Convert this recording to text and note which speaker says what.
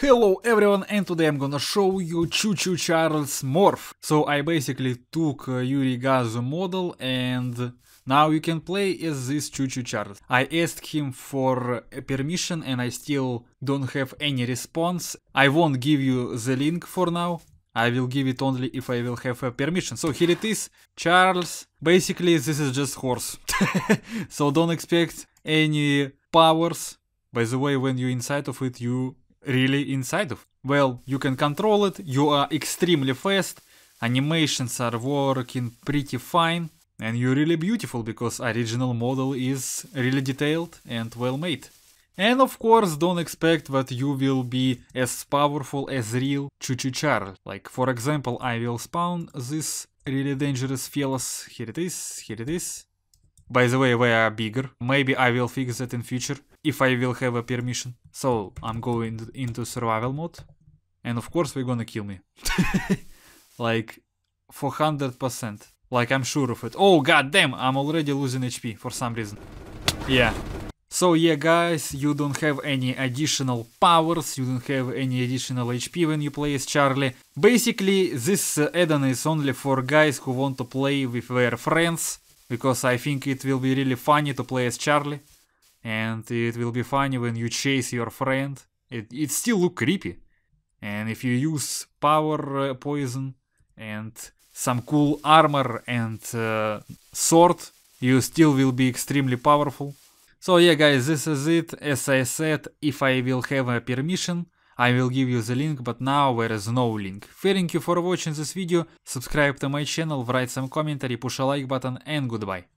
Speaker 1: Hello everyone and today I'm gonna show you Choo Choo Charles morph. So I basically took uh, Yuri Gazu model and now you can play as this Choo Choo Charles. I asked him for a uh, permission and I still don't have any response. I won't give you the link for now. I will give it only if I will have a uh, permission. So here it is, Charles. Basically this is just horse. so don't expect any powers. By the way, when you're inside of it, you really inside of. Well, you can control it, you are extremely fast, animations are working pretty fine, and you're really beautiful because original model is really detailed and well made. And of course, don't expect that you will be as powerful as real Chuchu Char. Like, for example, I will spawn this really dangerous Felas. Here it is, here it is. By the way, we are bigger. Maybe I will fix that in future, if I will have a permission. So, I'm going into survival mode. And of course, they're gonna kill me. like, 400%. Like, I'm sure of it. Oh, god damn, I'm already losing HP for some reason. Yeah. So yeah, guys, you don't have any additional powers, you don't have any additional HP when you play as Charlie. Basically, this uh, add-on is only for guys who want to play with their friends because I think it will be really funny to play as Charlie, and it will be funny when you chase your friend. It, it still look creepy, and if you use power uh, poison and some cool armor and uh, sword, you still will be extremely powerful. So yeah guys, this is it. As I said, if I will have a permission, I will give you the link, but now there is no link. Thank you for watching this video, subscribe to my channel, write some commentary, push a like button and goodbye.